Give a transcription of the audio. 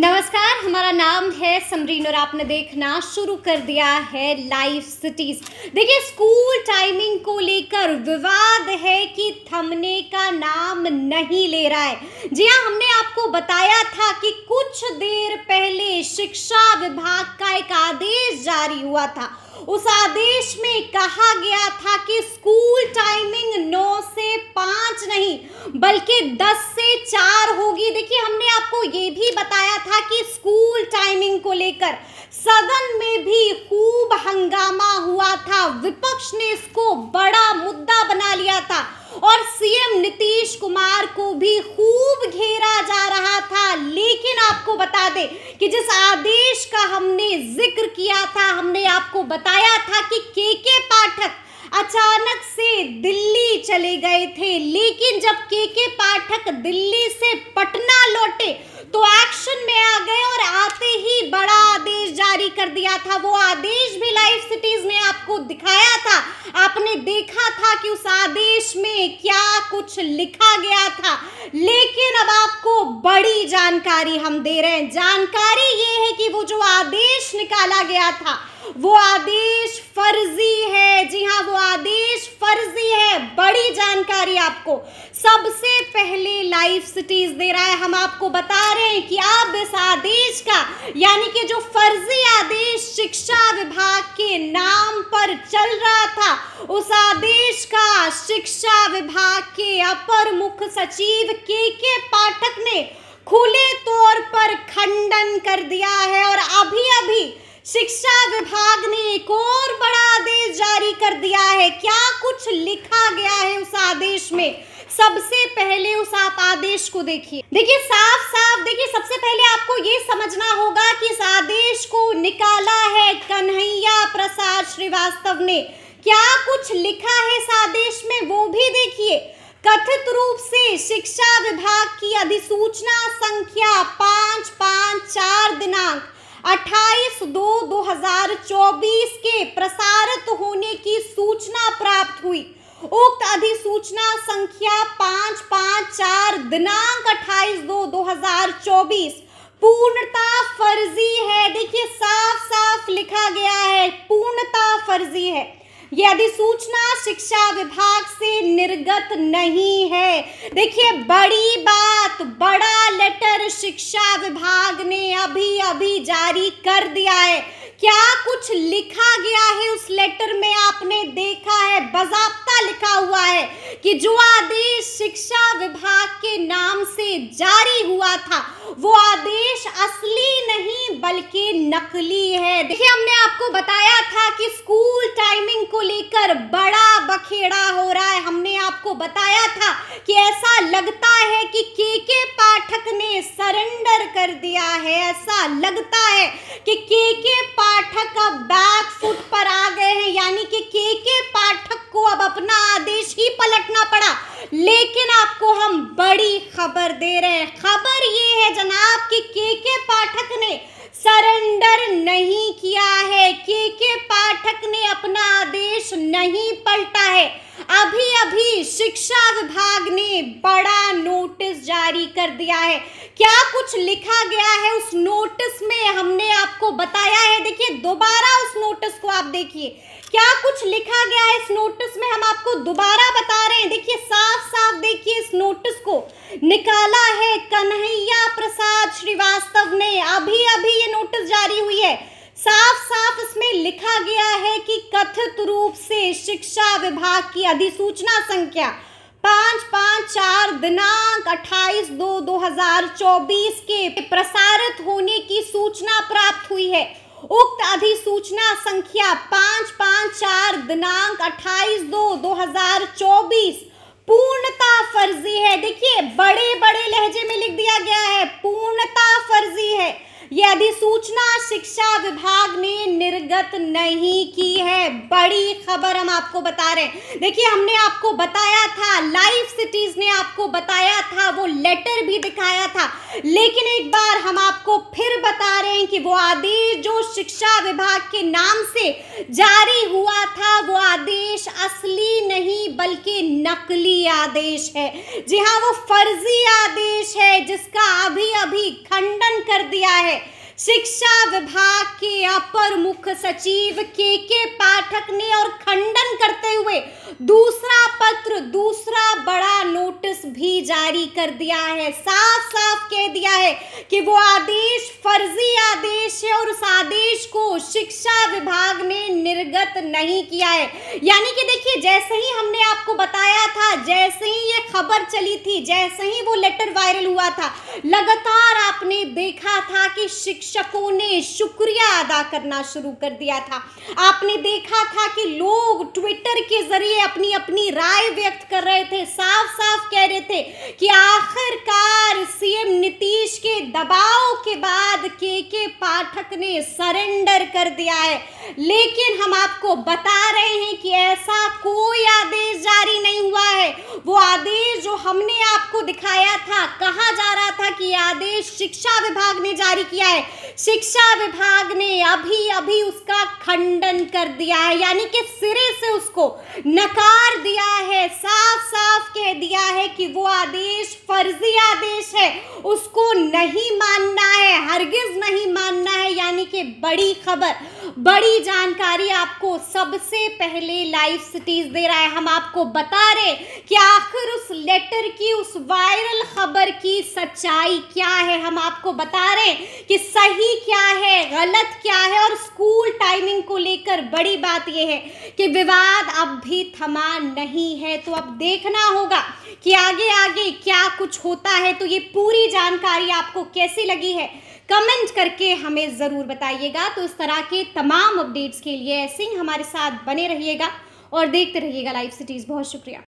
नमस्कार हमारा नाम है समरीन और आपने देखना शुरू कर दिया है लाइव सिटीज देखिए स्कूल टाइमिंग को लेकर विवाद है कि थमने का नाम नहीं ले रहा है जी हाँ हमने आपको बताया था कि कुछ देर पहले शिक्षा विभाग का एक आदेश जारी हुआ था उस आदेश में कहा गया था कि स्कूल टाइमिंग 9 से 5 नहीं बल्कि 10 चार होगी देखिए हमने आपको ये भी बताया था कि स्कूल टाइमिंग को लेकर सदन में भी खूब हंगामा हुआ था विपक्ष ने इसको बड़ा मुद्दा बना लिया था और सीएम नीतीश कुमार को भी खूब घेरा जा रहा था लेकिन आपको बता दे कि जिस आदेश का हमने जिक्र किया था हमने आपको बताया था कि के के पाठक अचानक से दिल्ली चले गए थे लेकिन जब के के पाठक दिल्ली से पटना लौटे तो एक्शन में आ गए और आते ही बड़ा आदेश जारी कर दिया था वो आदेश भी लाइव सिटीज ने आपको दिखाया था आपने देखा था कि उस आदेश में क्या कुछ लिखा गया था लेकिन अब आपको बड़ी जानकारी हम दे रहे हैं जानकारी ये है कि वो जो आदेश निकाला गया था वो आदेश फर्जी है जी हाँ वो आदेश फर्जी है बड़ी जानकारी आपको सबसे पहले लाइफ सिटीज दे रहा है हम आपको बता रहे हैं कि अब इस आदेश का यानी कि जो फर्जी आदेश शिक्षा विभाग के नाम पर चल रहा था उस आदेश का शिक्षा विभाग के अपर मुख्य सचिव के के पाठक ने खुले तौर पर खंडन कर दिया है और अभी अभी शिक्षा विभाग ने एक और बड़ा आदेश जारी कर दिया है क्या कुछ लिखा गया है उस आदेश में सबसे पहले उस आप आदेश को देखिए देखिए साफ साफ देखिए सबसे पहले आपको ये समझना होगा कि इस आदेश को निकाला है कन्हैया प्रसाद श्रीवास्तव ने क्या कुछ लिखा है इस आदेश में वो भी देखिए कथित रूप से शिक्षा विभाग की अधिसूचना संख्या पांच पांच चार दिनांक अट्ठाईस दो 2024 के प्रसारित होने की सूचना प्राप्त हुई उक्त अधिसूचना संख्या पांच पांच चार दिनांक अट्ठाईस दो 2024 पूर्णता फर्जी है देखिए साफ साफ लिखा गया है पूर्णता फर्जी है यह अधिसूचना शिक्षा विभाग से निर्गत नहीं है देखिए बड़ी बात शिक्षा विभाग ने अभी अभी जारी कर दिया है क्या कुछ लिखा गया है उस लेटर में आपने देखा है बजाबता लिखा हुआ है कि जो आदेश शिक्षा विभाग के नाम से जारी हुआ था वो आदेश असली नहीं बल्कि नकली है देखिए हमने आपको बताया था कि स्कूल टाइमिंग को लेकर बड़ा बखेड़ा हो रहा है हमने आपको बताया था कि ऐसा लगता है कि के के पाठक ने सरेंडर कर दिया है ऐसा लगता है कि के के पाठक अब बैक फुट पर आ गए हैं यानी कि के के पाठक को अब अपना आदेश ही पलटना पड़ा लेकिन आपको हम बड़ी खबर दे रहे हैं खबर ये है जनाब कि के के पाठक ने सरेंडर नहीं किया है के के पाठक ने अपना आदेश नहीं पलटा है अभी अभी शिक्षा विभाग ने बड़ा नोटिस जारी कर दिया है क्या कुछ लिखा गया है उस नोटिस में हमने आपको बताया है देखिए दोबारा उस नोटिस को आप देखिए क्या कुछ लिखा गया है इस नोटिस में हम आपको दोबारा बता रहे हैं देखिए साफ साफ देखिए इस नोटिस को निकाला है कन्हैया प्रसाद श्रीवास्तव ने अभी अभी ये नोटिस जारी हुई है साफ साफ में लिखा गया है कि कथित रूप से शिक्षा विभाग की अधिसूचना संख्या पाँच पाँच चार दिनांक अट्ठाईस दो दो हजार चौबीस के प्रसारित होने की सूचना प्राप्त हुई है उक्त अधिसूचना संख्या पाँच पाँच चार दिनांक अट्ठाईस दो दो हजार चौबीस पूर्णता फर्जी है देखिए बड़े बड़े लहजे में लिख दिया गया है पूर्णता फर्जी ये अधिसूचना शिक्षा विभाग ने निर्गत नहीं की है बड़ी खबर हम आपको बता रहे हैं देखिए हमने आपको बताया था लाइव सिटीज ने आपको बताया था वो लेटर भी दिखाया था लेकिन एक बार हम आपको फिर बता रहे हैं कि वो आदेश जो शिक्षा विभाग के नाम से जारी हुआ था वो आदेश असली नहीं बल्कि नकली आदेश है जी हाँ वो फर्जी आदेश है जिसका अभी अभी खंडन कर दिया है शिक्षा विभाग के अपर मुख्य सचिव के के पाठक ने और खंडन करते हुए दूसरा पत्र दूसरा बड़ा नोटिस भी जारी कर दिया है साफ साफ कह दिया है कि वो आदेश फर नीतीश को शिक्षा विभाग में निर्गत नहीं किया है यानी कि देखिए जैसे ही हमने आपको बताया था जैसे ही ये खबर चली थी जैसे ही वो लेटर वायरल हुआ था लगातार आपने देखा था कि शिक्षकों ने शुक्रिया अदा करना शुरू कर दिया था आपने देखा था कि लोग ट्विटर के जरिए अपनी अपनी राय व्यक्त कर रहे थे साफ साफ कह रहे थे कि आखिरकार सीएम नीतीश के दबाव के बाद के के पाठक ने सरेंडर सरेंडर कर दिया है लेकिन हम आपको बता रहे हैं कि ऐसा कोई आदेश जारी नहीं हुआ है वो आदेश जो हमने आपको दिखाया था कहा जा रहा था कि आदेश शिक्षा विभाग ने जारी किया है शिक्षा विभाग ने अभी अभी उसका खंडन कर दिया है यानी कि सिरे से उसको नकार दिया है साफ साफ कह दिया है कि वो आदेश फर्जी आदेश है उसको नहीं मानना है हरगिज नहीं मानना है देखिए बड़ी खबर बड़ी जानकारी आपको सबसे पहले लाइव सिटीज दे रहा है हम आपको बता रहे कि आखिर उस लेटर की उस वायरल खबर की सच्चाई क्या है हम आपको बता रहे कि सही क्या है गलत क्या है और स्कूल टाइमिंग को लेकर बड़ी बात यह है कि विवाद अब भी थमा नहीं है तो अब देखना होगा कि आगे आगे क्या कुछ होता है तो ये पूरी जानकारी आपको कैसी लगी है कमेंट करके हमें ज़रूर बताइएगा तो इस तरह के तमाम अपडेट्स के लिए ऐसे ही हमारे साथ बने रहिएगा और देखते रहिएगा लाइव सिटीज़ बहुत शुक्रिया